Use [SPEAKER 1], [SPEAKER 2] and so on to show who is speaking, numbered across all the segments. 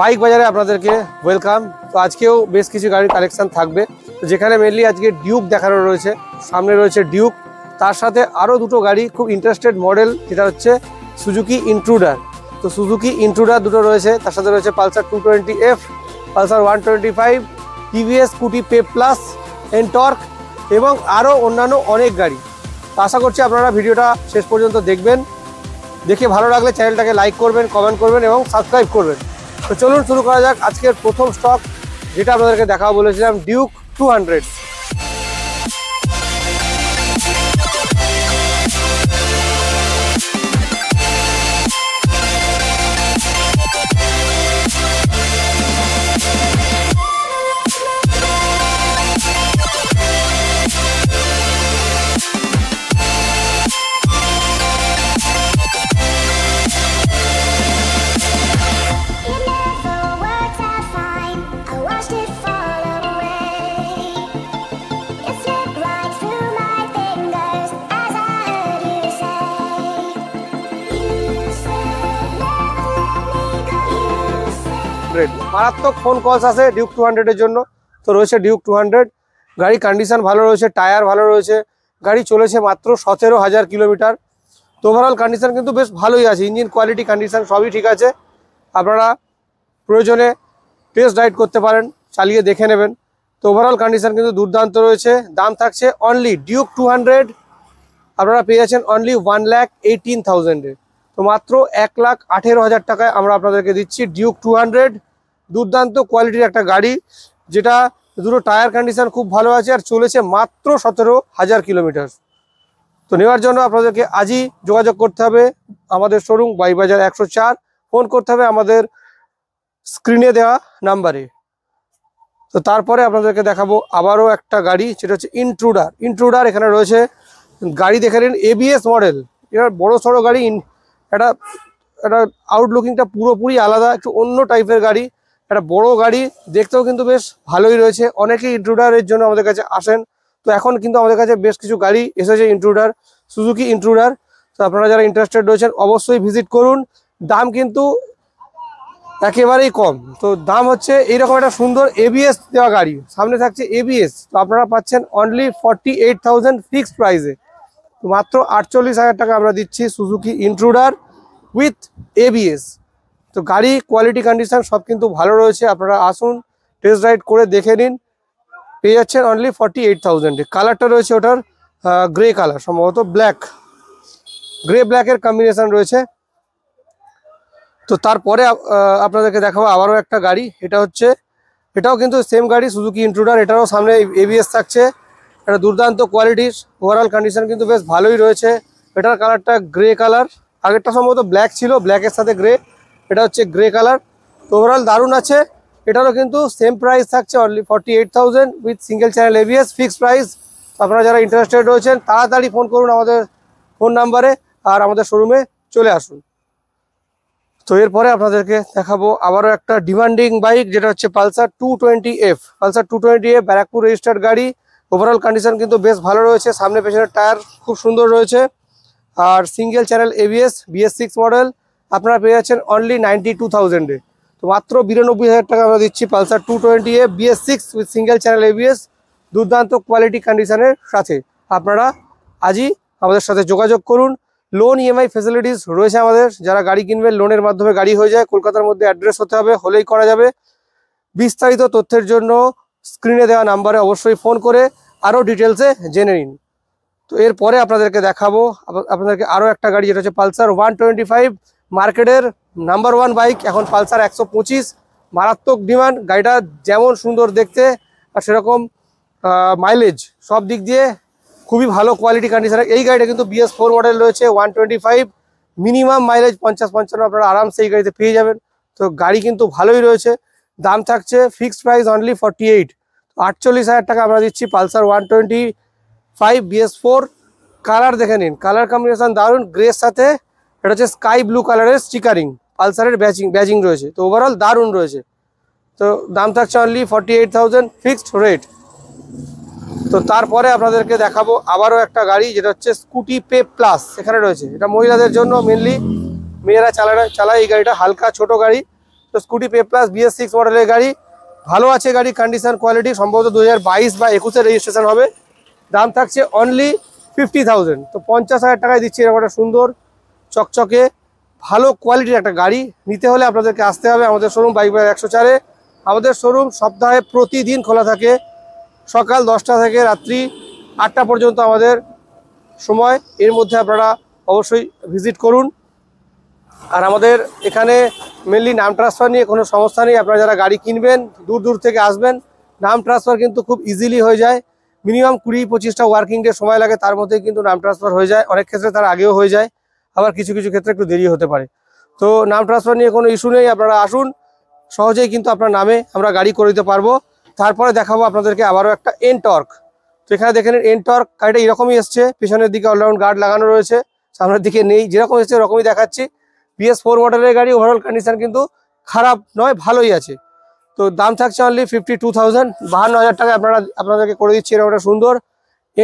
[SPEAKER 1] bike বাজারে আপনাদেরকে welcome তো আজকেও বেশ কিছু গাড়ির কালেকশান থাকবে তো যেখানে মেনলি আজকে ডিউক দেখানো রয়েছে সামনে রয়েছে ডিউক তার সাথে আরও দুটো গাড়ি খুব ইন্টারেস্টেড মডেল যেটা হচ্ছে সুজুকি ইন্ট্রুডার তো সুজুকি ইন্ট্রুডার দুটো রয়েছে তার সাথে রয়েছে Pulsar two twenty F Pulsar one twenty five TVS Scooty Pep plus NTorq এবং আরও অন্যান্য অনেক গাড়ি তো আশা করছি আপনারা ভিডিওটা শেষ পর্যন্ত দেখবেন দেখে ভালো লাগলে চ্যানেলটাকে লাইক করবেন কমেন্ট করবেন এবং সাবস্ক্রাইব করবেন তো চলুন শুরু করা যাক আজকের প্রথম স্টক যেটা আপনাদেরকে দেখাবো বলেছিলাম ডিউক টু হান্ড্রেড হান্ড্রেড মারাত্মক ফোন কলস আছে ডিউক টু হান্ড্রেডের জন্য তো রয়েছে ডিউক টু হান্ড্রেড গাড়ির কন্ডিশান ভালো রয়েছে টায়ার ভালো রয়েছে গাড়ি চলেছে মাত্র সতেরো হাজার কিলোমিটার তো ওভারঅল কন্ডিশান কিন্তু বেশ ভালোই আছে ইঞ্জিন কোয়ালিটি কন্ডিশান সবই ঠিক আছে আপনারা প্রয়োজনে টেস্ট ড্রাইভ করতে পারেন চালিয়ে দেখে নেবেন তো ওভারঅল কন্ডিশান কিন্তু দুর্দান্ত রয়েছে দাম থাকছে অনলি ডিউক টু হান্ড্রেড আপনারা পেয়ে যাচ্ছেন অনলি ওয়ান ল্যাক এইটিন থাউজেন্ডের তো মাত্র এক লাখ আঠেরো হাজার টাকায় আমরা আপনাদেরকে দিচ্ছি ডিউক টু হান্ড্রেড দুর্দান্ত কোয়ালিটির একটা গাড়ি যেটা দুটো টায়ার কন্ডিশন খুব ভালো আছে আর চলেছে মাত্র সতেরো হাজার কিলোমিটার তো নেওয়ার জন্য আপনাদেরকে আজই যোগাযোগ করতে হবে আমাদের শোরুম বাইবাজার একশো চার ফোন করতে হবে আমাদের স্ক্রিনে দেওয়া নাম্বারে তো তারপরে আপনাদেরকে দেখাবো আবারও একটা গাড়ি সেটা হচ্ছে ইন্ট্রুডার ইন্ট্রুডার এখানে রয়েছে গাড়ি দেখে নিন এবিএস মডেল এটা বড়ো সড়ো গাড়ি এটা এটা আউটলুকিংটা পুরোপুরি আলাদা একটু অন্য টাইপের গাড়ি একটা বড় গাড়ি দেখতেও কিন্তু বেশ ভালোই রয়েছে অনেকেই ইন্ট্রুডারের জন্য আমাদের কাছে আসেন তো এখন কিন্তু আমাদের কাছে বেশ কিছু গাড়ি এসেছে ইন্ট্রুডার সুজুকি ইন্ট্রুডার তো আপনারা যারা ইন্টারেস্টেড রয়েছেন অবশ্যই ভিজিট করুন দাম কিন্তু একেবারেই কম তো দাম হচ্ছে এইরকম একটা সুন্দর এবিএস দেওয়া গাড়ি সামনে থাকছে এবিএস তো আপনারা পাচ্ছেন only forty eight thousand fixed প্রাইসে মাত্র আটচল্লিশ হাজার টাকা আমরা দিচ্ছি সুজুকি ইন্ট্রুডার উইথ এবিএস তো গাড়ি কোয়ালিটি কন্ডিশন সব কিন্তু ভালো রয়েছে আপনারা আসুন টেস্ট রাইড করে দেখে নিন পেয়ে যাচ্ছেন অনলি ফর্টি এইট থাউজেন্ডে কালারটা রয়েছে ওটার গ্রে কালার সম্ভবত ব্ল্যাক গ্রে ব্ল্যাকের কম্বিনেশন রয়েছে তো তারপরে আপনাদেরকে দেখাবো আবারও একটা গাড়ি এটা হচ্ছে এটাও কিন্তু সেম গাড়ি সুজুকি ইন্ট্রুডার এটারও সামনে এবিএস থাকছে একটা দুর্দান্ত কোয়ালিটির ওভারঅল কন্ডিশন কিন্তু বেশ ভালোই রয়েছে এটার কালারটা গ্রে কালার আগেরটা সম্ভবত ব্ল্যাক ছিল ব্ল্যাকের সাথে গ্রে এটা হচ্ছে গ্রে কালার তো ওভারঅল দারুণ আছে এটারও কিন্তু সেম প্রাইস থাকছে only forty eight thousand with single channel ABS fixed price আপনারা যারা ইন্টারেস্টেড রয়েছেন তাড়াতাড়ি ফোন করুন আমাদের ফোন নাম্বারে আর আমাদের শোরুমে চলে আসুন তো এরপরে আপনাদেরকে দেখাবো আবারও একটা ডিমান্ডিং বাইক যেটা হচ্ছে Pulsar two twenty F Pulsar two twenty F Barrackpore registered গাড়ি ওভারঅল কন্ডিশন কিন্তু বেশ ভালো রয়েছে সামনে পেছনের টায়ার খুব সুন্দর রয়েছে আর single channel ABS BS six model আপনারা পেয়ে যাচ্ছেন অনলি নাইনটি টু থাউজেন্ডে তো মাত্র বিরানব্বই হাজার টাকা আমরা দিচ্ছি পালসার টু টোয়েন্টি এ BS six with single channel ABS দুর্দান্ত কোয়ালিটি কন্ডিশনের সাথে আপনারা আজই আমাদের সাথে যোগাযোগ করুন লোন ইএমআই ফেসিলিটিস রয়েছে আমাদের যারা গাড়ি কিনবেন লোনের মাধ্যমে গাড়ি হয়ে যায় কলকাতার মধ্যে অ্যাড্রেস হতে হবে হলেই করা যাবে বিস্তারিত তথ্যের জন্য স্ক্রিনে দেওয়া নাম্বারে অবশ্যই ফোন করে আরও ডিটেলসে জেনে নিন তো এরপরে আপনাদেরকে দেখাবো আপনাদেরকে আরও একটা গাড়ি যেটা হচ্ছে পালসার ওয়ান টোয়েন্টি ফাইভ মার্কেটের নাম্বার ওয়ান বাইক এখন পালসার একশো পঁচিশ মারাত্মক ডিমান্ড গাড়িটা যেমন সুন্দর দেখতে আর সেরকম মাইলেজ সব দিক দিয়ে খুবই ভালো কোয়ালিটি কন্ডিশনে এই গাড়িটা কিন্তু বিএস ফোর মডেল রয়েছে one twenty five minimum mileage পঞ্চাশ পঞ্চান্ন আপনারা আরামসে এই গাড়িতে পেয়ে যাবেন তো গাড়ি কিন্তু ভালোই রয়েছে দাম থাকছে fixed price only forty eight আটচল্লিশ হাজার টাকা আমরা দিচ্ছি Pulsar one twenty five BS four colour দেখে নিন কালার কম্বিনেশান দারুণ গ্রের সাথে এটা হচ্ছে স্কাই ব্লু কালারের স্টিকারিং পালসারের ব্যাচিং ব্যাচিং রয়েছে তো ওভারঅল দারুণ রয়েছে তো দাম থাকছে only forty eight thousand fixed rate তো তারপরে আপনাদেরকে দেখাবো আবারও একটা গাড়ি যেটা হচ্ছে স্কুটি পে প্লাস এখানে রয়েছে এটা মহিলাদের জন্য মেনলি মেয়েরা চালায় চালায় এই গাড়িটা হালকা ছোট গাড়ি তো Scooty Pep plus BS six মডেলের গাড়ি ভালো আছে গাড়ি কন্ডিশন কোয়ালিটি সম্ভবত দু বা একুশে রেজিস্ট্রেশন হবে দাম থাকছে অনলি ফিফটি থাউজেন্ড তো পঞ্চাশ হাজার টাকায় দিচ্ছি এরকম একটা সুন্দর চকচকে ভালো কোয়ালিটির একটা গাড়ি নিতে হলে আপনাদেরকে আসতে হবে আমাদের শোরুম বাইক বাইক একশো চারে আমাদের শোরুম সপ্তাহে প্রতিদিন খোলা থাকে সকাল দশটা থেকে রাত্রি আটটা পর্যন্ত আমাদের সময় এর মধ্যে আপনারা অবশ্যই ভিজিট করুন আর আমাদের এখানে মেনলি নাম ট্রান্সফার নিয়ে কোনো সমস্যা নেই আপনারা যারা গাড়ি কিনবেন দূর দূর থেকে আসবেন নাম ট্রান্সফার কিন্তু খুব ইজিলি হয়ে যায় মিনিমাম কুড়ি পঁচিশটা ওয়ার্কিং ডে সময় লাগে তার মধ্যে কিন্তু নাম ট্রান্সফার হয়ে যায় অনেক ক্ষেত্রে তার আগেও হয়ে যায় আবার কিছু কিছু ক্ষেত্রে একটু দেরি হতে পারে তো নাম ট্রান্সফার নিয়ে কোনো ইস্যু নেই আপনারা আসুন সহজেই কিন্তু আপনার নামে আমরা গাড়ি করে দিতে পারবো তারপরে দেখাবো আপনাদেরকে আবারও একটা এন টর্ক তো এখানে দেখে নিন এন টর্ক গাড়িটা এরকমই এসছে পিছনের দিকে অলরাউন্ড গার্ড লাগানো রয়েছে সামনের দিকে নেই যেরকম এসছে ওরকমই দেখাচ্ছি বিএস ফোর মডেলের গাড়ি ওভারঅল কন্ডিশন কিন্তু খারাপ নয় ভালোই আছে তো দাম থাকছে অনলি ফিফটি টু থাউজেন্ড বাহান্ন হাজার টাকা আপনারা আপনাদেরকে করে দিচ্ছি এরকম একটা সুন্দর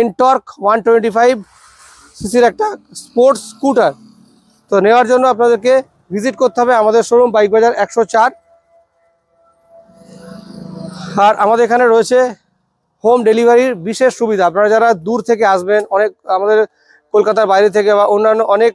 [SPEAKER 1] এনটর্ক ওয়ান টোয়েন্টি ফাইভ সিসির একটা স্পোর্টস স্কুটার তো নেওয়ার জন্য আপনাদেরকে ভিজিট করতে হবে আমাদের শোরুম বাইক বাজার একশো চার আর আমাদের এখানে রয়েছে হোম ডেলিভারির বিশেষ সুবিধা আপনারা যারা দূর থেকে আসবেন অনেক আমাদের কলকাতার বাইরে থেকে বা অন্যান্য অনেক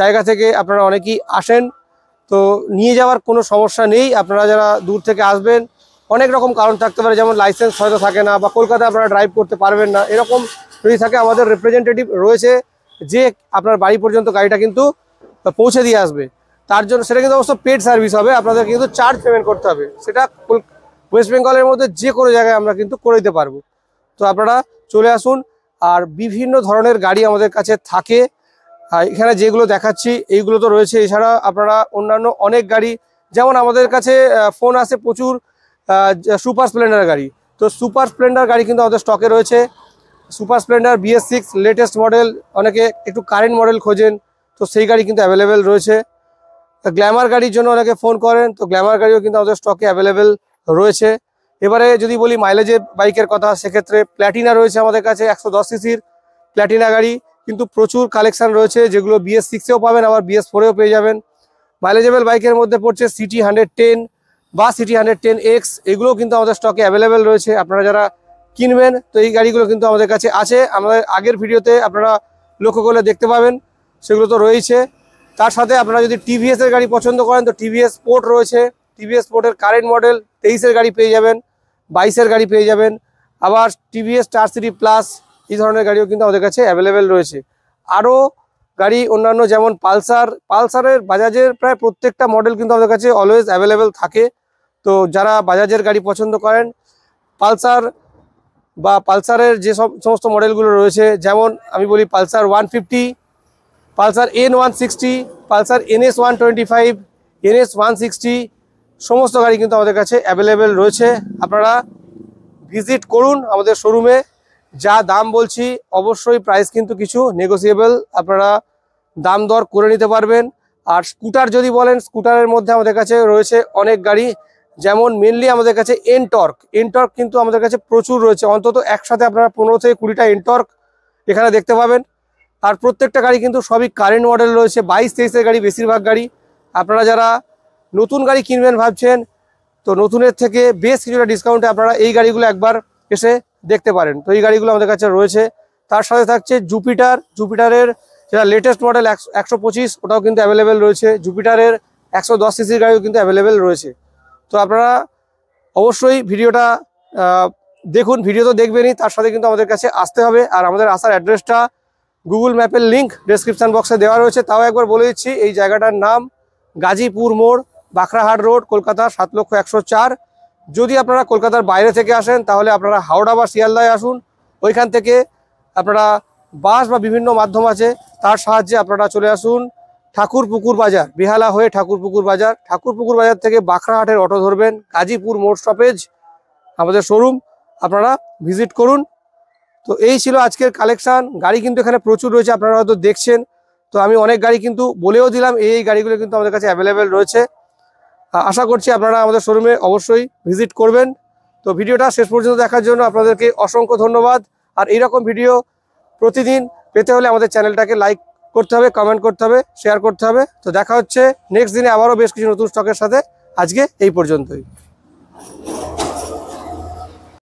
[SPEAKER 1] জায়গা থেকে আপনারা অনেকেই আসেন তো নিয়ে যাওয়ার কোনো সমস্যা নেই আপনারা যারা দূর থেকে আসবেন অনেক রকম কারণ থাকতে পারে যেমন লাইসেন্স হয়তো থাকে না বা কলকাতায় আপনারা ড্রাইভ করতে পারবেন না এরকম যদি থাকে আমাদের রিপ্রেজেন্টেটিভ রয়েছে যে আপনার বাড়ি পর্যন্ত গাড়িটা কিন্তু পৌঁছে দিয়ে আসবে তার জন্য সেটা কিন্তু অবশ্য পেড সার্ভিস হবে আপনাদের কিন্তু চার্জ পেমেন্ট করতে হবে সেটা ওয়েস্ট বেঙ্গলের মধ্যে যে কোনো জায়গায় আমরা কিন্তু করে দিতে পারবো তো আপনারা চলে আসুন আর বিভিন্ন ধরনের গাড়ি আমাদের কাছে থাকে আর এখানে যেগুলো দেখাচ্ছি এইগুলো তো রয়েছে এছাড়া আপনারা অন্যান্য অনেক গাড়ি যেমন আমাদের কাছে ফোন আছে প্রচুর সুপার স্প্লেন্ডার গাড়ি তো সুপার স্প্লেন্ডার গাড়ি কিন্তু আমাদের স্টকে রয়েছে super Splendor BS six latest model অনেকে একটু কারেন্ট মডেল খোঁজেন তো সেই গাড়ি কিন্তু অ্যাভেলেবেল রয়েছে গ্ল্যামার গাড়ির জন্য অনেকে ফোন করেন তো গ্ল্যামার গাড়িও কিন্তু আমাদের স্টকে অ্যাভেলেবেল রয়েছে এবারে যদি বলি মাইলেজের বাইকের কথা সেক্ষেত্রে প্ল্যাটিনা রয়েছে আমাদের কাছে একশো দশ সিসির প্ল্যাটিনা গাড়ি কিন্তু প্রচুর কালেকশান রয়েছে যেগুলো বিএস সিক্সেও পাবেন আবার বিএস ফোরেও পেয়ে যাবেন মাইলেজেবল বাইকের মধ্যে পড়ছে সিটি হান্ড্রেড টেন বা সিটি হান্ড্রেড টেন এক্স এগুলোও কিন্তু আমাদের স্টকে অ্যাভেলেবেল রয়েছে আপনারা যারা কিনবেন তো এই গাড়িগুলো কিন্তু আমাদের কাছে আছে আমাদের আগের ভিডিওতে আপনারা লক্ষ্য করলে দেখতে পাবেন সেগুলো তো রয়েছে তার সাথে আপনারা যদি টিভিএসের গাড়ি পছন্দ করেন তো টিভিএস স্পোর্ট রয়েছে টিভিএস স্পোর্টের কারেন্ট মডেল তেইশের গাড়ি পেয়ে যাবেন বাইশের গাড়ি পেয়ে যাবেন আবার টিভিএস স্টার সিটি প্লাস এই ধরনের গাড়িও কিন্তু আমাদের কাছে অ্যাভেলেবেল রয়েছে আরও গাড়ি অন্যান্য যেমন পালসার পালসারের বাজাজের প্রায় প্রত্যেকটা মডেল কিন্তু আমাদের কাছে অলওয়েজ অ্যাভেলেবেল থাকে তো যারা বাজাজের গাড়ি পছন্দ করেন পালসার বা পালসারের যে সব সমস্ত মডেলগুলো রয়েছে যেমন আমি বলি Pulsar one fifty Pulsar N one sixty Pulsar NS one twenty five NS one sixty সমস্ত গাড়ি কিন্তু আমাদের কাছে অ্যাভেলেবেল রয়েছে আপনারা ভিজিট করুন আমাদের শোরুমে যা দাম বলছি অবশ্যই প্রাইস কিন্তু কিছু নেগোসিয়েবল আপনারা দাম দর করে নিতে পারবেন আর স্কুটার যদি বলেন স্কুটারের মধ্যে আমাদের কাছে রয়েছে অনেক গাড়ি যেমন মেনলি আমাদের কাছে এনটর্ক এনটর্ক কিন্তু আমাদের কাছে প্রচুর রয়েছে অন্তত একসাথে আপনারা পনেরো থেকে কুড়িটা এনটর্ক এখানে দেখতে পাবেন আর প্রত্যেকটা গাড়ি কিন্তু সবই কারেন্ট মডেল রয়েছে বাইশ তেইশের গাড়ি বেশিরভাগ গাড়ি আপনারা যারা নতুন গাড়ি কিনবেন ভাবছেন তো নতুনের থেকে বেশ কিছুটা ডিসকাউন্টে আপনারা এই গাড়িগুলো একবার এসে দেখতে পারেন তো এই গাড়িগুলো আমাদের কাছে রয়েছে তার সাথে থাকছে জুপিটার জুপিটারের যেটা লেটেস্ট মডেল একশো পঁচিশ ওটাও কিন্তু অ্যাভেলেবেল রয়েছে জুপিটারের একশো দশ সিসির গাড়িও কিন্তু অ্যাভেলেবেল রয়েছে তো আপনারা অবশ্যই ভিডিওটা দেখুন ভিডিও তো দেখবেনই তার সাথে কিন্তু আমাদের কাছে আসতে হবে আর আমাদের আসার অ্যাড্রেসটা গুগল ম্যাপের লিঙ্ক ডেসক্রিপশান বক্সে দেওয়া রয়েছে তাও একবার বলে দিচ্ছি এই জায়গাটার নাম গাজীপুর মোড় বাঁকড়াহাট রোড কলকাতা সাত লক্ষ একশো চার যদি আপনারা কলকাতার বাইরে থেকে আসেন তাহলে আপনারা হাওড়া বা শিয়ালদায় আসুন ওইখান থেকে আপনারা বাস বা বিভিন্ন মাধ্যম আছে তার সাহায্যে আপনারা চলে আসুন ঠাকুর পুকুর বাজার বেহালা হয়ে ঠাকুর পুকুর বাজার ঠাকুর পুকুর বাজার থেকে বাঁকড়াহাটের অটো ধরবেন গাজীপুর মোড় স্টপেজ আমাদের শোরুম আপনারা ভিজিট করুন তো এই ছিল আজকের কালেকশান গাড়ি কিন্তু এখানে প্রচুর রয়েছে আপনারা হয়তো দেখছেন তো আমি অনেক গাড়ি কিন্তু বলেও দিলাম এই গাড়িগুলো কিন্তু আমাদের কাছে অ্যাভেলেবেল রয়েছে আশা করছি আপনারা আমাদের শোরুমে অবশ্যই ভিজিট করবেন তো ভিডিওটা শেষ পর্যন্ত দেখার জন্য আপনাদেরকে অসংখ্য ধন্যবাদ আর এইরকম ভিডিও প্রতিদিন পেতে হলে আমাদের চ্যানেলটাকে লাইক করতে হবে কমেন্ট করতে হবে শেয়ার করতে হবে তো দেখা হচ্ছে নেক্সট দিনে আবারও বেশ কিছু নতুন স্টকের সাথে আজকে এই পর্যন্তই